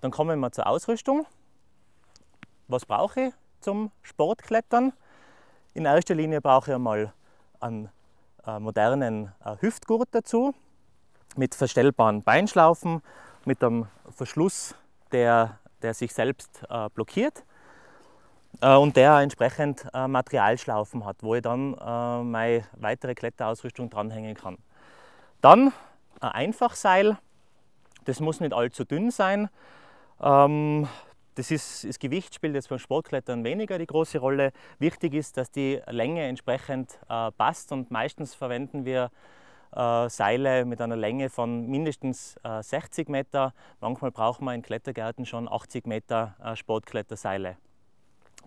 Dann kommen wir zur Ausrüstung. Was brauche ich zum Sportklettern? In erster Linie brauche ich einmal einen äh, modernen äh, Hüftgurt dazu mit verstellbaren Beinschlaufen, mit einem Verschluss, der, der sich selbst äh, blockiert und der entsprechend Materialschlaufen hat, wo ich dann meine weitere Kletterausrüstung dranhängen kann. Dann ein Einfachseil, das muss nicht allzu dünn sein, ähm, das, ist, das Gewicht spielt jetzt beim Sportklettern weniger die große Rolle. Wichtig ist, dass die Länge entsprechend äh, passt und meistens verwenden wir äh, Seile mit einer Länge von mindestens äh, 60 Meter. Manchmal braucht man in Klettergärten schon 80 Meter äh, Sportkletterseile.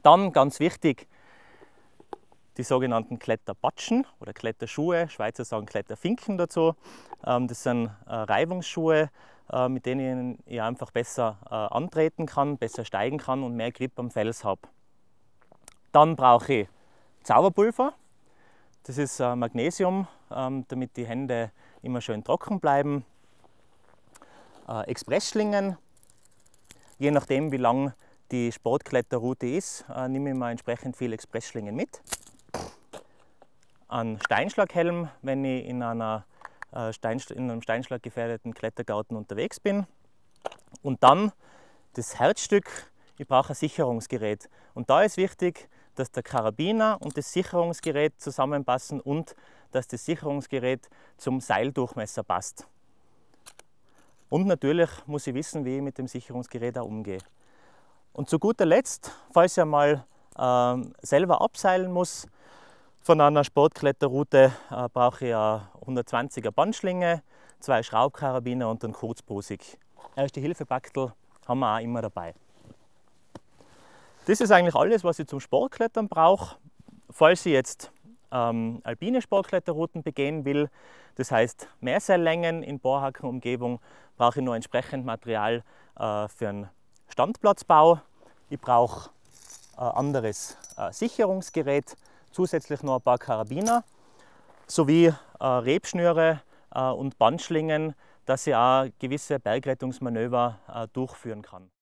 Dann ganz wichtig, die sogenannten Kletterpatschen oder Kletterschuhe. Schweizer sagen Kletterfinken dazu. Ähm, das sind äh, Reibungsschuhe, äh, mit denen ich einfach besser äh, antreten kann, besser steigen kann und mehr Grip am Fels habe. Dann brauche ich Zauberpulver. Das ist äh, Magnesium, ähm, damit die Hände immer schön trocken bleiben. Expressschlingen. Je nachdem, wie lang die Sportkletterroute ist, nehme ich mal entsprechend viele Expressschlingen mit. Ein Steinschlaghelm, wenn ich in einer äh, in einem steinschlaggefährdeten Klettergarten unterwegs bin. Und dann das Herzstück, ich brauche ein Sicherungsgerät. Und da ist wichtig, dass der Karabiner und das Sicherungsgerät zusammenpassen und dass das Sicherungsgerät zum Seildurchmesser passt. Und natürlich muss ich wissen, wie ich mit dem Sicherungsgerät auch umgehe. Und zu guter Letzt, falls ich einmal äh, selber abseilen muss, von einer Sportkletterroute äh, brauche ich eine 120er Bandschlinge, zwei Schraubkarabiner und einen Kurzbusig. Erste Hilfe-Baktel haben wir auch immer dabei. Das ist eigentlich alles, was ich zum Sportklettern brauche. Falls ich jetzt ähm, alpine Sportkletterrouten begehen will, das heißt Mehrseillängen in Bohrhackenumgebung, brauche ich noch entsprechend Material äh, für einen Standplatzbau. Ich brauche ein äh, anderes äh, Sicherungsgerät, zusätzlich noch ein paar Karabiner sowie äh, Rebschnüre äh, und Bandschlingen, dass ich auch gewisse Bergrettungsmanöver äh, durchführen kann.